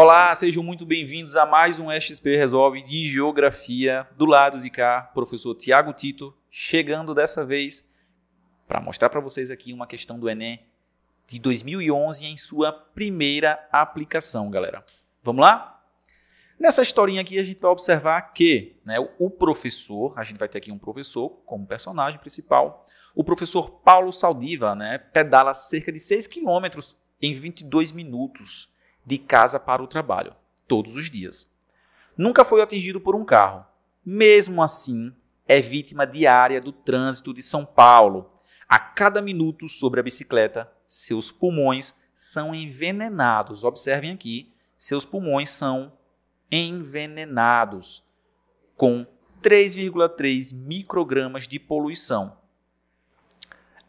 Olá, sejam muito bem-vindos a mais um XP Resolve de Geografia. Do lado de cá, professor Tiago Tito, chegando dessa vez para mostrar para vocês aqui uma questão do Enem de 2011 em sua primeira aplicação, galera. Vamos lá? Nessa historinha aqui, a gente vai observar que né, o professor, a gente vai ter aqui um professor como personagem principal, o professor Paulo Saldiva né, pedala cerca de 6 quilômetros em 22 minutos de casa para o trabalho, todos os dias. Nunca foi atingido por um carro. Mesmo assim, é vítima diária do trânsito de São Paulo. A cada minuto sobre a bicicleta, seus pulmões são envenenados. Observem aqui, seus pulmões são envenenados com 3,3 microgramas de poluição.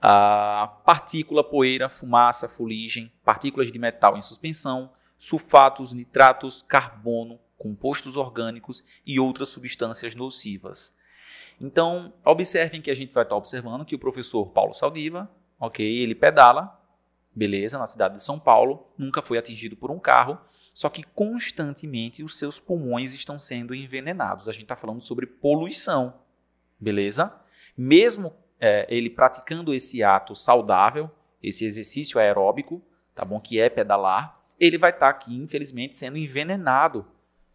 A ah, partícula, poeira, fumaça, fuligem, partículas de metal em suspensão, sulfatos, nitratos, carbono, compostos orgânicos e outras substâncias nocivas. Então, observem que a gente vai estar observando que o professor Paulo Saldiva, ok, ele pedala, beleza, na cidade de São Paulo, nunca foi atingido por um carro, só que constantemente os seus pulmões estão sendo envenenados. A gente está falando sobre poluição, beleza? Mesmo é, ele praticando esse ato saudável, esse exercício aeróbico, tá bom, que é pedalar, ele vai estar tá aqui, infelizmente, sendo envenenado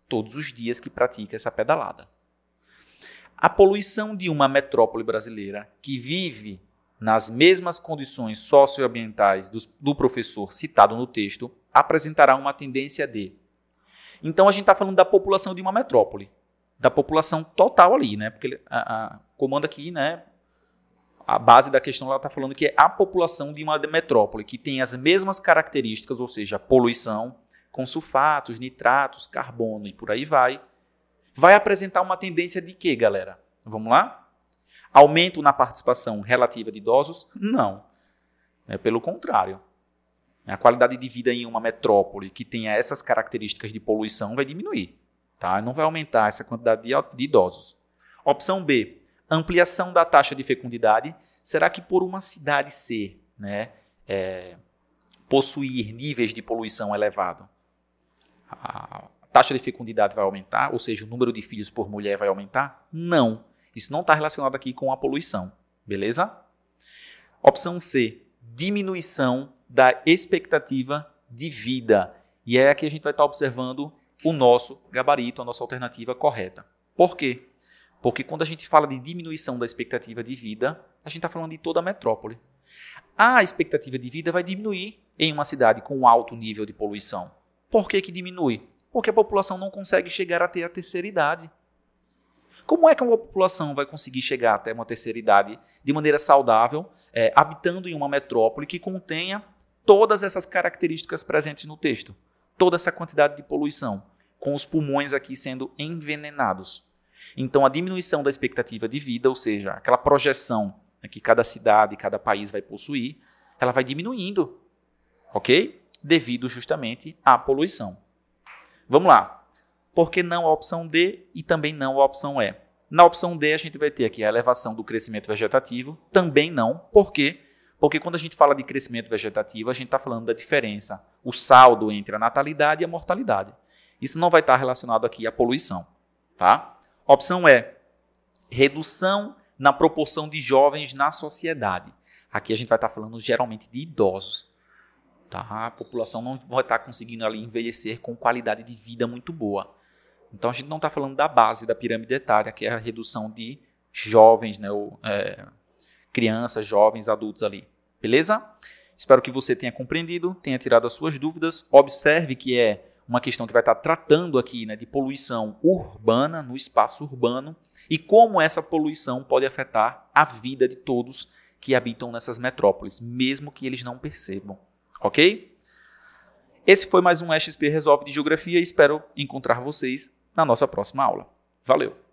todos os dias que pratica essa pedalada. A poluição de uma metrópole brasileira que vive nas mesmas condições socioambientais do, do professor citado no texto apresentará uma tendência de. Então a gente está falando da população de uma metrópole, da população total ali, né? Porque ele, a, a, comanda aqui, né? a base da questão ela está falando que é a população de uma metrópole que tem as mesmas características, ou seja, poluição, com sulfatos, nitratos, carbono e por aí vai, vai apresentar uma tendência de quê, galera? Vamos lá? Aumento na participação relativa de idosos? Não. É pelo contrário. A qualidade de vida em uma metrópole que tenha essas características de poluição vai diminuir. Tá? Não vai aumentar essa quantidade de idosos. Opção B, ampliação da taxa de fecundidade. Será que por uma cidade ser, né, é, possuir níveis de poluição elevado, a taxa de fecundidade vai aumentar, ou seja, o número de filhos por mulher vai aumentar? Não. Isso não está relacionado aqui com a poluição, beleza? Opção C, diminuição da expectativa de vida. E é aqui a gente vai estar tá observando o nosso gabarito, a nossa alternativa correta. Por quê? Porque quando a gente fala de diminuição da expectativa de vida, a gente está falando de toda a metrópole. A expectativa de vida vai diminuir em uma cidade com alto nível de poluição. Por que, que diminui? Porque a população não consegue chegar até a terceira idade. Como é que uma população vai conseguir chegar até uma terceira idade de maneira saudável, é, habitando em uma metrópole que contenha todas essas características presentes no texto? Toda essa quantidade de poluição, com os pulmões aqui sendo envenenados. Então, a diminuição da expectativa de vida, ou seja, aquela projeção né, que cada cidade, cada país vai possuir, ela vai diminuindo, ok? Devido justamente à poluição. Vamos lá. Por que não a opção D e também não a opção E? Na opção D, a gente vai ter aqui a elevação do crescimento vegetativo, também não. Por quê? Porque quando a gente fala de crescimento vegetativo, a gente está falando da diferença, o saldo entre a natalidade e a mortalidade. Isso não vai estar tá relacionado aqui à poluição, tá? Opção E: redução na proporção de jovens na sociedade. Aqui a gente vai estar falando geralmente de idosos. Tá? A população não vai estar conseguindo ali envelhecer com qualidade de vida muito boa. Então a gente não está falando da base da pirâmide etária, que é a redução de jovens, né, ou, é, crianças, jovens, adultos ali. Beleza? Espero que você tenha compreendido, tenha tirado as suas dúvidas. Observe que é uma questão que vai estar tratando aqui né, de poluição urbana, no espaço urbano, e como essa poluição pode afetar a vida de todos que habitam nessas metrópoles, mesmo que eles não percebam. Ok? Esse foi mais um XP Resolve de Geografia e espero encontrar vocês na nossa próxima aula. Valeu!